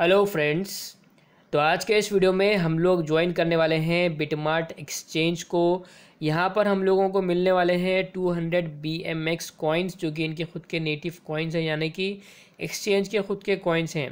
hello friends तो आज के इस वीडियो में हम लोग ज्वाइन करने वाले हैं बिटमार्ट एक्सचेंज को यहाँ पर हम लोगों को मिलने वाले हैं 200 hundred B M X coins जो कि इनके खुद के नेटिव कॉइन्स हैं यानी कि एक्सचेंज के खुद के कॉइन्स हैं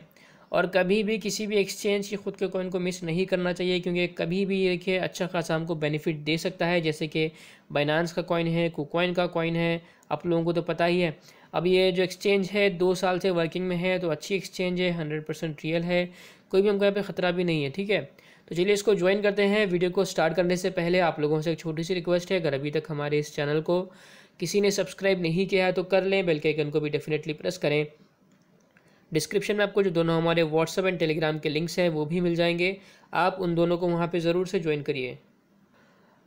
और कभी भी किसी भी एक्सचेंज के खुद के कॉइन को मिस नहीं करना चाहिए क्योंकि कभी भी ये देखिए अच्छा खासा हमको बेनिफिट दे सकता है जैसे कि बाइनानस का कॉइन है कोकॉइन का कॉइन है आप लोगों को तो पता ही है अब ये जो एक्सचेंज है दो साल से वर्किंग में है तो अच्छी एक्सचेंज है हंड्रेड परसेंट रियल है कोई भी हमको यहाँ पे ख़तरा भी नहीं है ठीक है तो चलिए इसको ज्वाइन करते हैं वीडियो को स्टार्ट करने से पहले आप लोगों से एक छोटी सी रिक्वेस्ट है अगर अभी तक हमारे इस चैनल को किसी ने सब्सक्राइब नहीं किया है तो कर लें बेल के आइकन को भी डेफिनेटली प्रेस करें डिस्क्रिप्शन में आपको जो दोनों हमारे व्हाट्सअप एंड टेलीग्राम के लिंक्स हैं वो भी मिल जाएंगे आप उन दोनों को वहाँ पर ज़रूर से ज्वाइन करिए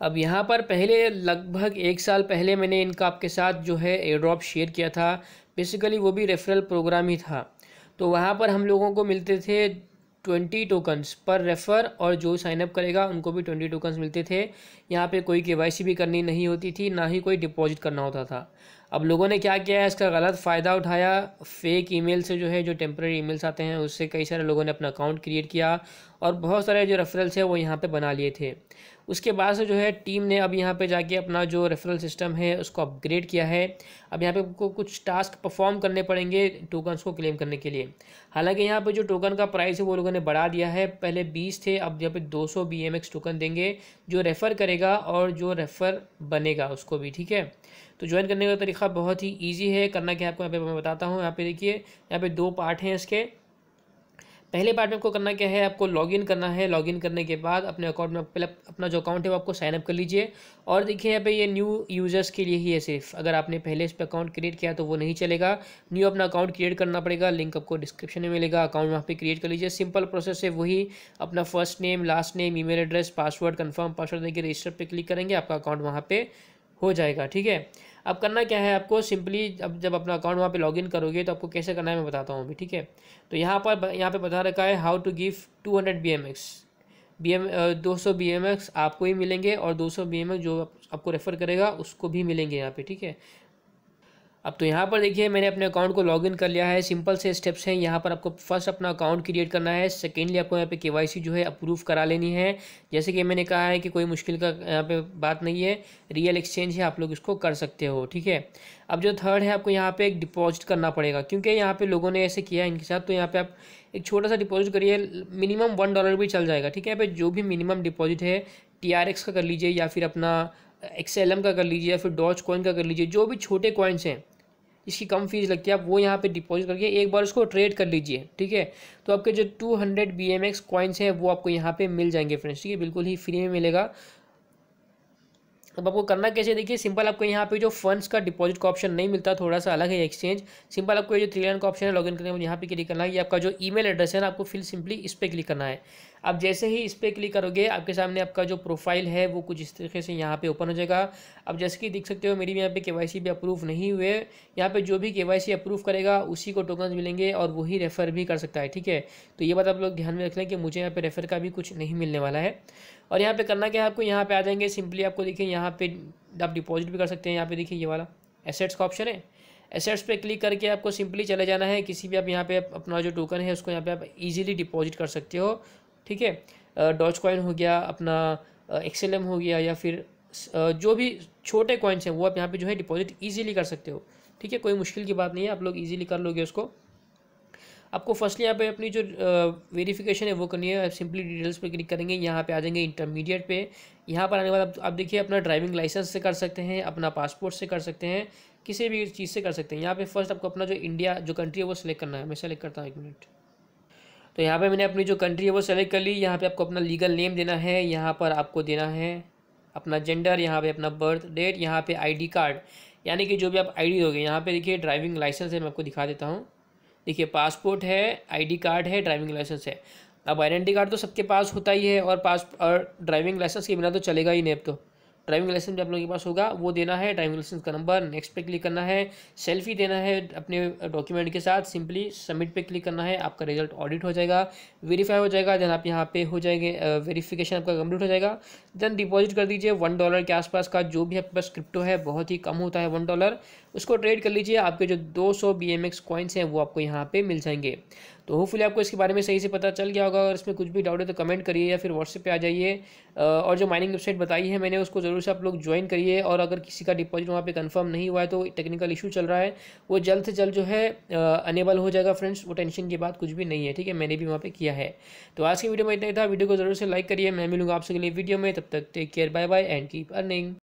अब यहाँ पर पहले लगभग एक साल पहले मैंने इनका आपके साथ जो है एयर ड्रॉप शेयर किया था बेसिकली वो भी रेफरल प्रोग्राम ही था तो वहाँ पर हम लोगों को मिलते थे ट्वेंटी टोकन्स पर रेफ़र और जो साइनअप करेगा उनको भी ट्वेंटी टोकन्स मिलते थे यहाँ पे कोई के भी करनी नहीं होती थी ना ही कोई डिपॉजिट करना होता था अब लोगों ने क्या किया है इसका गलत फ़ायदा उठाया फेक ईमेल से जो है जो टेम्प्रेरी ईमेल्स आते हैं उससे कई सारे लोगों ने अपना अकाउंट क्रिएट किया और बहुत सारे जो रेफरल्स है वो यहाँ पे बना लिए थे उसके बाद से जो है टीम ने अब यहाँ पे जाके अपना जो रेफरल सिस्टम है उसको अपग्रेड किया है अब यहाँ पे आपको कुछ टास्क परफॉर्म करने पड़ेंगे टोकन्स को क्लेम करने के लिए हालांकि यहाँ पे जो टोकन का प्राइस है वो लोगों ने बढ़ा दिया है पहले 20 थे अब यहाँ पे 200 सौ बी टोकन देंगे जो रेफ़र करेगा और जो रेफ़र बनेगा उसको भी ठीक है तो ज्वाइन करने का तरीका बहुत ही ईजी है करना क्या आपको यहाँ पे मैं बताता हूँ यहाँ पे देखिए यहाँ पे दो पार्ट हैं इसके पहले पार्ट में आपको करना क्या है आपको लॉगिन करना है लॉगिन करने के बाद अपने अकाउंट में पहले अपना जो अकाउंट है वो आपको साइनअप कर लीजिए और देखिए यहाँ पे ये न्यू यूज़र्स के लिए ही है सिर्फ अगर आपने पहले इस पर अकाउंट क्रिएट किया तो वो नहीं चलेगा न्यू अपना अकाउंट क्रिएट करना पड़ेगा लिंक आपको डिस्क्रिप्शन में मिलेगा अकाउंट वहाँ पर क्रिएट कर लीजिए सिंपल प्रोसेस है वही अपना first name last name E address password confirm password देखिए रजिस्टर पर क्लिक करेंगे आपका अकाउंट वहाँ पर हो जाएगा ठीक है अब करना क्या है आपको सिंपली अब जब अपना अकाउंट वहाँ पे लॉगिन करोगे तो आपको कैसे करना है मैं बताता हूँ अभी ठीक है तो यहाँ पर यहाँ पे बता रखा है how to give two hundred B M X B M दो सौ बी एम एक्स आपको ही मिलेंगे और दो सौ बी एम एक्स जो आपको रेफ़र करेगा उसको भी मिलेंगे यहाँ पे ठीक है अब तो यहाँ पर देखिए मैंने अपने अकाउंट को लॉगिन कर लिया है सिंपल से स्टेप्स हैं यहाँ पर आपको फर्स्ट अपना अकाउंट क्रिएट करना है सेकेंडली आपको यहाँ पे केवाईसी जो है अप्रूव करा लेनी है जैसे कि मैंने कहा है कि कोई मुश्किल का यहाँ पे बात नहीं है रियल एक्सचेंज है आप लोग इसको कर सकते हो ठीक है अब जो थर्ड है आपको यहाँ पर एक डिपॉजिट करना पड़ेगा क्योंकि यहाँ पर लोगों ने ऐसे किया है इनके साथ तो यहाँ पर आप एक छोटा सा डिपॉजिट करिए मिनिमम वन डॉलर भी चल जाएगा ठीक है यहाँ पर जो भी मिनिमम डिपॉजिट है टी का कर लीजिए या फिर अपना एक्सएलएम का कर लीजिए या फिर डॉच कॉइन का कर लीजिए जो भी छोटे कॉइन्स हैं इसकी कम फीस लगती है आप वो यहाँ पे डिपॉजिट करके एक बार उसको ट्रेड कर लीजिए ठीक है तो आपके जो 200 hundred B M X coins हैं वो आपको यहाँ पे मिल जाएंगे फ्रेंड्स ठीक है बिल्कुल ही फ्री में मिलेगा अब आपको करना कैसे देखिए सिंपल आपको यहाँ पे जो फंड्स का डिपॉजिट का ऑप्शन नहीं मिलता थोड़ा सा अलग है एक्सचेंज सिंपल आपको जो थ्री लाइन का ऑप्शन है लॉगिन करने में यहाँ पे क्लिक करना है ये आपका जो ईमेल एड्रेस है ना आपको फिल सिंपली इस पर क्लिक करना है अब जैसे ही इस पर क्लिक करोगे आपके सामने आपका जो प्रोफाइल है वो कुछ इस तरीके से यहाँ पे ओपन हो जाएगा अब जैसे कि देख सकते हो मेरी यहाँ पे के भी अप्रूव नहीं हुए यहाँ पे जो भी के अप्रूव करेगा उसी को टोकन मिलेंगे और वही रेफ़र भी कर सकता है ठीक है तो ये बात आप लोग ध्यान में रख लें कि मुझे यहाँ पर रेफ़र का भी कुछ नहीं मिलने वाला है और यहाँ पर करना क्या है आपको यहाँ पर आ जाएंगे सिंपली आपको देखिए यहाँ पर आप डिपॉजिट भी कर सकते हैं यहाँ पर देखिए ये वाला एसेट्स का ऑप्शन है एसेट्स पे क्लिक करके आपको सिंपली चले जाना है किसी भी आप यहाँ पे अपना जो टोकन है उसको यहाँ पे आप इजीली डिपॉजिट कर सकते हो ठीक है डॉच कॉइन हो गया अपना एक्सेल हो गया या फिर जो भी छोटे कॉइन्स हैं वो आप यहाँ पे जो है डिपॉजिट इजीली कर सकते हो ठीक है कोई मुश्किल की बात नहीं है आप लोग इजीली कर लोगे उसको आपको फर्स्टली यहाँ पे अपनी जो वेरिफिकेशन है वो करनी है आप सिंपली डिटेल्स पे क्लिक करेंगे यहाँ पे आ जाएंगे इंटरमीडिएट पे यहाँ पर आने के बाद आप, देखिए अपना ड्राइविंग लाइसेंस से कर सकते हैं अपना पासपोर्ट से कर सकते हैं किसी भी चीज़ से कर सकते हैं यहाँ पर फर्स्ट आपको अपना जो इंडिया जो कंट्री है वो सेलेक्ट करना है मैं सेलेक्ट करता हूँ एक मिनट तो यहाँ पे मैंने अपनी जो कंट्री है वो सेलेक्ट कर ली यहाँ पे आपको अपना लीगल नेम देना है यहाँ पर आपको देना है अपना जेंडर यहाँ पे अपना बर्थ डेट यहाँ पे आईडी कार्ड यानी कि जो भी आप आईडी दोगे यहाँ पे देखिए ड्राइविंग लाइसेंस है मैं आपको दिखा देता हूँ देखिए पासपोर्ट है आई कार्ड है ड्राइविंग लाइसेंस है अब आइडेंटी कार्ड तो सबके पास होता ही है और पास और ड्राइविंग लाइसेंस के बिना तो चलेगा ही नहीं अब तो ड्राइविंग लाइसेंस भी आप लोगों के पास होगा वो देना है ड्राइविंग लाइसेंस का नंबर नेक्स्ट पे क्लिक करना है सेल्फी देना है अपने डॉक्यूमेंट के साथ सिंपली सबमिट पे क्लिक करना है आपका रिजल्ट ऑडिट हो जाएगा वेरीफाई हो जाएगा देन आप यहाँ पे हो जाएंगे वेरीफिकेशन आपका कंप्लीट हो जाएगा देन डिपॉजिट कर दीजिए वन डॉलर के आसपास का जो भी आपके पास क्रिप्टो है बहुत ही कम होता है वन डॉलर उसको ट्रेड कर लीजिए आपके जो दो सौ बी एम एक्स कॉइन्स हैं वो आपको यहाँ पर मिल जाएंगे तो होपफुली आपको इसके बारे में सही से पता चल गया होगा अगर इसमें कुछ भी डाउट है तो कमेंट करिए या फिर व्हाट्सएप पे आ जाइए और जो माइनिंग वेबसाइट बताई है मैंने उसको ज़रूर से आप लोग ज्वाइन करिए और अगर किसी का डिपॉजिट वहाँ पर कन्फर्म नहीं हुआ है तो टेक्निकल इशू चल रहा है वो जल्द से जल्द जो है अनेबल हो जाएगा फ्रेंड्स वो टेंशन की बात कुछ भी नहीं है ठीक है मैंने भी वहाँ पर किया है तो आज की वीडियो में इतना ही था वीडियो को जरूर से लाइक करिए मैं मिलूंगा आपसे अगले वीडियो में तब तक take care bye bye and keep earning